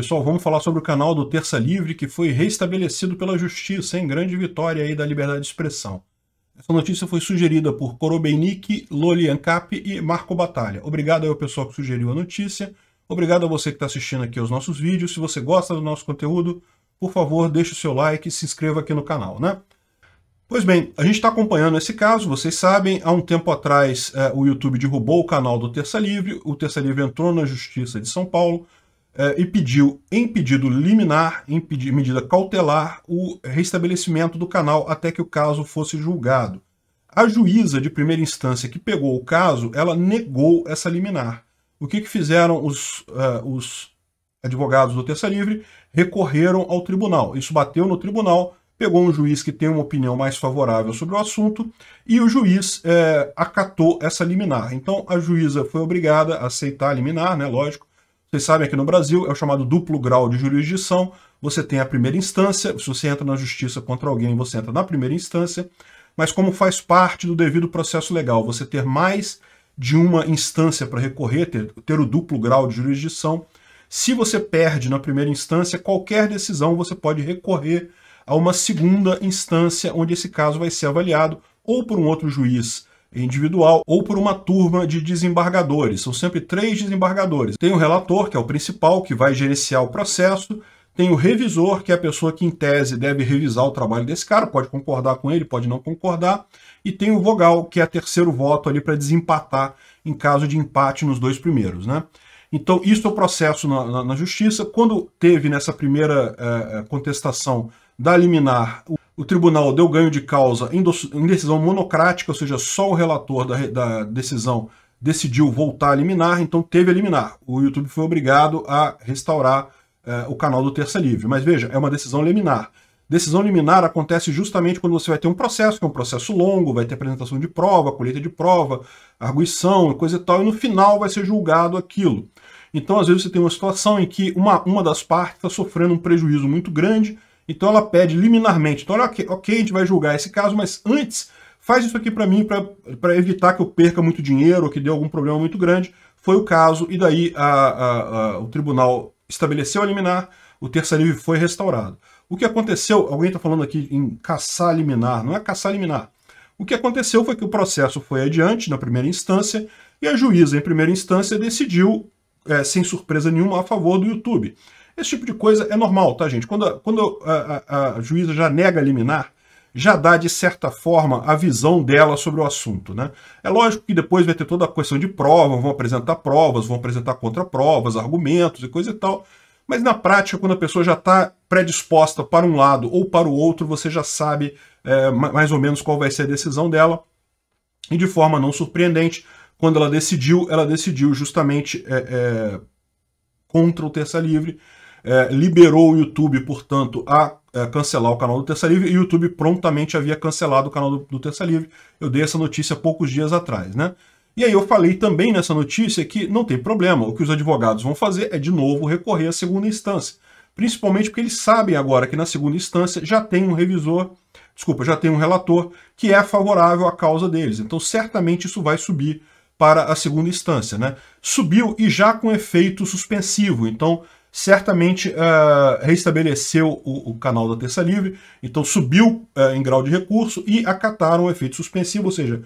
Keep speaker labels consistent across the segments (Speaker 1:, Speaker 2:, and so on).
Speaker 1: Pessoal, vamos falar sobre o canal do Terça Livre, que foi reestabelecido pela Justiça, em grande vitória aí da liberdade de expressão. Essa notícia foi sugerida por Korobeinik, Loli Cap e Marco Batalha. Obrigado ao pessoal que sugeriu a notícia. Obrigado a você que está assistindo aqui aos nossos vídeos. Se você gosta do nosso conteúdo, por favor, deixe o seu like e se inscreva aqui no canal, né? Pois bem, a gente está acompanhando esse caso, vocês sabem, há um tempo atrás eh, o YouTube derrubou o canal do Terça Livre, o Terça Livre entrou na Justiça de São Paulo, eh, e pediu, em pedido liminar, em pedi medida cautelar, o restabelecimento do canal até que o caso fosse julgado. A juíza de primeira instância que pegou o caso, ela negou essa liminar. O que, que fizeram os, uh, os advogados do Terça Livre? Recorreram ao tribunal. Isso bateu no tribunal, pegou um juiz que tem uma opinião mais favorável sobre o assunto e o juiz é, acatou essa liminar. Então a juíza foi obrigada a aceitar a liminar, né, lógico, vocês sabem, aqui no Brasil é o chamado duplo grau de jurisdição. Você tem a primeira instância, se você entra na justiça contra alguém, você entra na primeira instância, mas como faz parte do devido processo legal, você ter mais de uma instância para recorrer, ter, ter o duplo grau de jurisdição, se você perde na primeira instância, qualquer decisão você pode recorrer a uma segunda instância onde esse caso vai ser avaliado ou por um outro juiz individual ou por uma turma de desembargadores. São sempre três desembargadores. Tem o relator, que é o principal, que vai gerenciar o processo, tem o revisor, que é a pessoa que, em tese, deve revisar o trabalho desse cara, pode concordar com ele, pode não concordar, e tem o vogal, que é terceiro voto ali para desempatar em caso de empate nos dois primeiros, né? Então, isso é o processo na, na, na justiça. Quando teve nessa primeira eh, eh contestação da liminar o tribunal deu ganho de causa em decisão monocrática, ou seja, só o relator da, da decisão decidiu voltar a liminar, então teve a liminar. O YouTube foi obrigado a restaurar eh, o canal do Terça Livre. Mas veja, é uma decisão liminar. Decisão liminar acontece justamente quando você vai ter um processo, que é um processo longo, vai ter apresentação de prova, colheita de prova, arguição, coisa e tal, e no final vai ser julgado aquilo. Então, às vezes, você tem uma situação em que uma, uma das partes está sofrendo um prejuízo muito grande, então ela pede liminarmente. Então, ok, ok, a gente vai julgar esse caso, mas antes faz isso aqui para mim para evitar que eu perca muito dinheiro ou que dê algum problema muito grande. Foi o caso, e daí a, a, a, o tribunal estabeleceu a liminar, o terça livre foi restaurado. O que aconteceu, alguém está falando aqui em caçar liminar, não é caçar liminar. O que aconteceu foi que o processo foi adiante na primeira instância e a juíza, em primeira instância, decidiu é, sem surpresa nenhuma, a favor do YouTube. Esse tipo de coisa é normal, tá, gente? Quando, a, quando a, a, a juíza já nega liminar, já dá, de certa forma, a visão dela sobre o assunto. Né? É lógico que depois vai ter toda a questão de prova, vão apresentar provas, vão apresentar contraprovas, argumentos e coisa e tal. Mas na prática, quando a pessoa já está predisposta para um lado ou para o outro, você já sabe é, mais ou menos qual vai ser a decisão dela. E de forma não surpreendente, quando ela decidiu, ela decidiu justamente é, é, contra o Terça Livre, é, liberou o YouTube, portanto, a, é, cancelar o canal do Terça Livre, e o YouTube prontamente havia cancelado o canal do, do Terça Livre. Eu dei essa notícia poucos dias atrás, né? E aí eu falei também nessa notícia que não tem problema, o que os advogados vão fazer é, de novo, recorrer à segunda instância. Principalmente porque eles sabem agora que na segunda instância já tem um revisor, desculpa, já tem um relator que é favorável à causa deles. Então certamente isso vai subir para a segunda instância. Né? Subiu e já com efeito suspensivo, então certamente uh, reestabeleceu o, o, canal da terça livre, então subiu uh, em grau de recurso e acataram o efeito suspensivo, ou seja,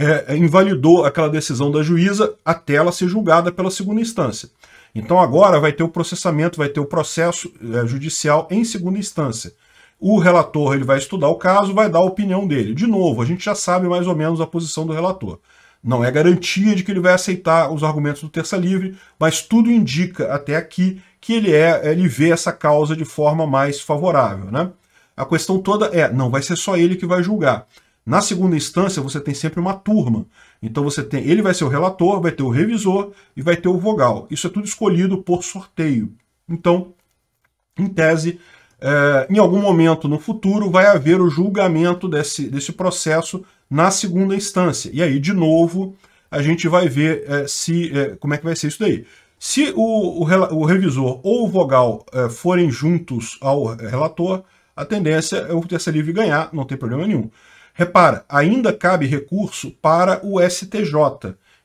Speaker 1: eh, invalidou aquela decisão da juíza até ela ser julgada pela segunda instância. Então agora vai ter o processamento, vai ter o processo judicial em segunda instância. O relator ele vai estudar o caso, vai dar a opinião dele. De novo, a gente já sabe mais ou menos a posição do relator. Não é garantia de que ele vai aceitar os argumentos do Terça Livre, mas tudo indica até aqui que ele, é, ele vê essa causa de forma mais favorável. Né? A questão toda é, não vai ser só ele que vai julgar. Na segunda instância, você tem sempre uma turma. Então você tem, ele vai ser o relator, vai ter o revisor e vai ter o vogal. Isso é tudo escolhido por sorteio. Então, em tese, é, em algum momento no futuro vai haver o julgamento desse, desse processo na segunda instância. E aí, de novo, a gente vai ver é, se é, como é que vai ser isso daí. Se o, o, o revisor ou o vogal é, forem juntos ao relator, a tendência é o terça livre ganhar, não tem problema nenhum. Repara, ainda cabe recurso para o STJ.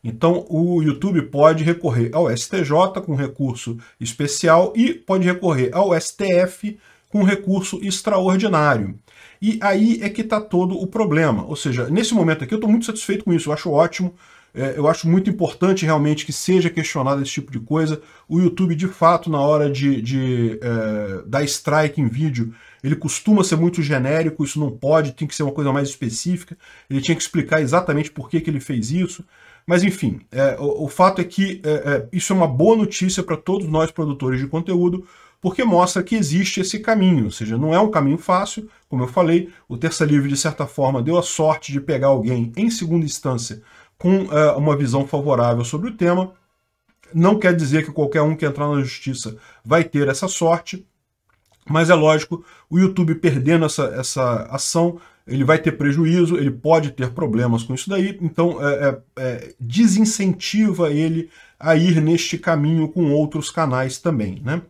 Speaker 1: Então o YouTube pode recorrer ao STJ com recurso especial e pode recorrer ao STF com recurso extraordinário. E aí é que está todo o problema. Ou seja, nesse momento aqui eu estou muito satisfeito com isso, eu acho ótimo, é, eu acho muito importante realmente que seja questionado esse tipo de coisa. O YouTube, de fato, na hora de, de é, dar strike em vídeo, ele costuma ser muito genérico, isso não pode, tem que ser uma coisa mais específica. Ele tinha que explicar exatamente por que, que ele fez isso. Mas enfim, é, o, o, fato é que é, é, isso é uma boa notícia para todos nós produtores de conteúdo, porque mostra que existe esse caminho, ou seja, não é um caminho fácil, como eu falei, o Terça Livre, de certa forma, deu a sorte de pegar alguém em segunda instância com eh, uma visão favorável sobre o tema. Não quer dizer que qualquer um que entrar na justiça vai ter essa sorte, mas é lógico, o YouTube perdendo essa, essa ação, ele vai ter prejuízo, ele pode ter problemas com isso daí, então é, é, é desincentiva ele a ir neste caminho com outros canais também. Né?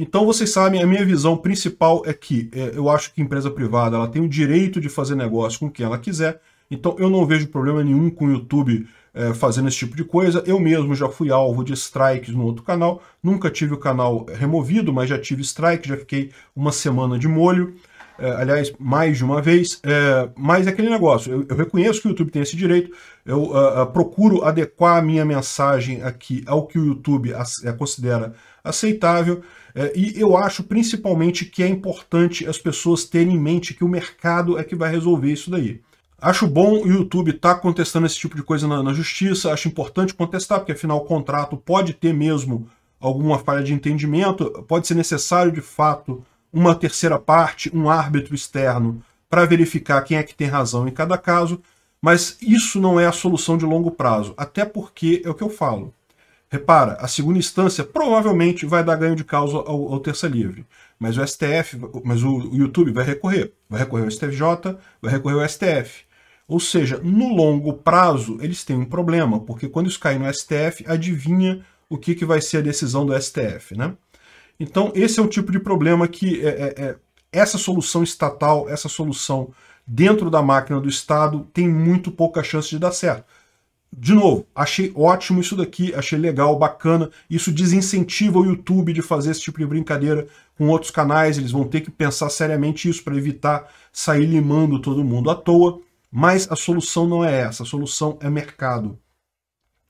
Speaker 1: Então vocês sabem, a minha visão principal é que é, eu acho que empresa privada ela tem o direito de fazer negócio com quem ela quiser, então eu não vejo problema nenhum com o YouTube é, fazendo esse tipo de coisa. Eu mesmo já fui alvo de strikes no outro canal, nunca tive o canal removido, mas já tive strike, já fiquei uma semana de molho é, aliás, mais de uma vez, é, mas é aquele negócio, eu, eu, reconheço que o YouTube tem esse direito, eu uh, uh, procuro adequar a minha mensagem aqui ao que o YouTube eh, considera aceitável, é, e eu acho principalmente que é importante as pessoas terem em mente que o mercado é que vai resolver isso daí. Acho bom o YouTube estar tá contestando esse tipo de coisa na, na justiça, acho importante contestar, porque afinal o contrato pode ter mesmo alguma falha de entendimento, pode ser necessário de fato uma terceira parte, um árbitro externo, para verificar quem é que tem razão em cada caso, mas isso não é a solução de longo prazo, até porque é o que eu falo. Repara, a segunda instância provavelmente vai dar ganho de causa ao, ao terça livre, mas o STF, mas o, o YouTube vai recorrer, vai recorrer ao STJ, vai recorrer ao STF. Ou seja, no longo prazo eles têm um problema, porque quando isso cai no STF, adivinha o que, que vai ser a decisão do STF, né? Então, esse é o tipo de problema que é, é, é, essa solução estatal, essa solução dentro da máquina do Estado, tem muito pouca chance de dar certo. De novo, achei ótimo isso daqui, achei legal, bacana. Isso desincentiva o YouTube de fazer esse tipo de brincadeira com outros canais. Eles vão ter que pensar seriamente isso para evitar sair limando todo mundo à toa. Mas a solução não é essa, a solução é mercado.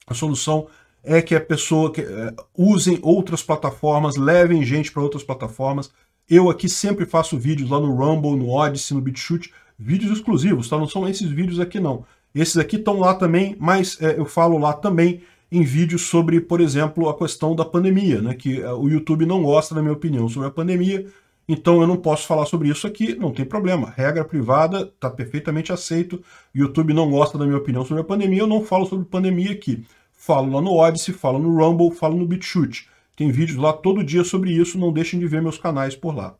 Speaker 1: A solução é que a pessoa que, é, usem outras plataformas, levem gente para outras plataformas. Eu aqui sempre faço vídeos lá no Rumble, no Odyssey, no BitChute, vídeos exclusivos, tá? Não são esses vídeos aqui não. Esses aqui estão lá também, mas é, eu falo lá também em vídeos sobre, por exemplo, a questão da pandemia, né? Que é, o YouTube não gosta, na minha opinião, sobre a pandemia. Então eu não posso falar sobre isso aqui, não tem problema. Regra privada, tá perfeitamente aceito. YouTube não gosta da minha opinião sobre a pandemia, eu não falo sobre pandemia aqui. Falo lá no Odyssey, falo no Rumble, falo no BitChute. Tem vídeos lá todo dia sobre isso, não deixem de ver meus canais por lá.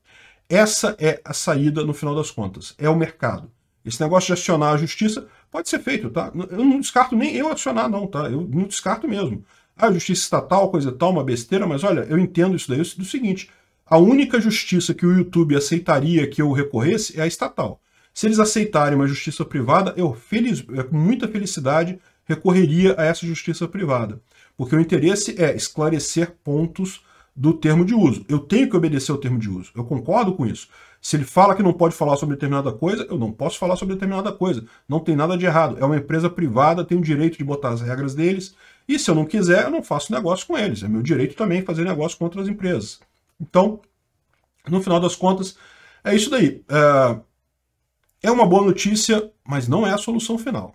Speaker 1: Essa é a saída no final das contas, é o mercado. Esse negócio de acionar a justiça pode ser feito, tá? Eu não descarto nem eu acionar não, tá? Eu não descarto mesmo. A justiça estatal, coisa tal, uma besteira, mas olha, eu entendo isso daí do seguinte, a única justiça que o YouTube aceitaria que eu recorresse é a estatal. Se eles aceitarem uma justiça privada, eu feliz, é, com muita felicidade recorreria a essa justiça privada. Porque o interesse é esclarecer pontos do termo de uso. Eu tenho que obedecer ao termo de uso. Eu concordo com isso. Se ele fala que não pode falar sobre determinada coisa, eu não posso falar sobre determinada coisa. Não tem nada de errado. É uma empresa privada, tem o direito de botar as regras deles. E se eu não quiser, eu não faço negócio com eles. É meu direito também fazer negócio com outras empresas. Então, no final das contas, é isso daí. É, é uma boa notícia, mas não é a solução final.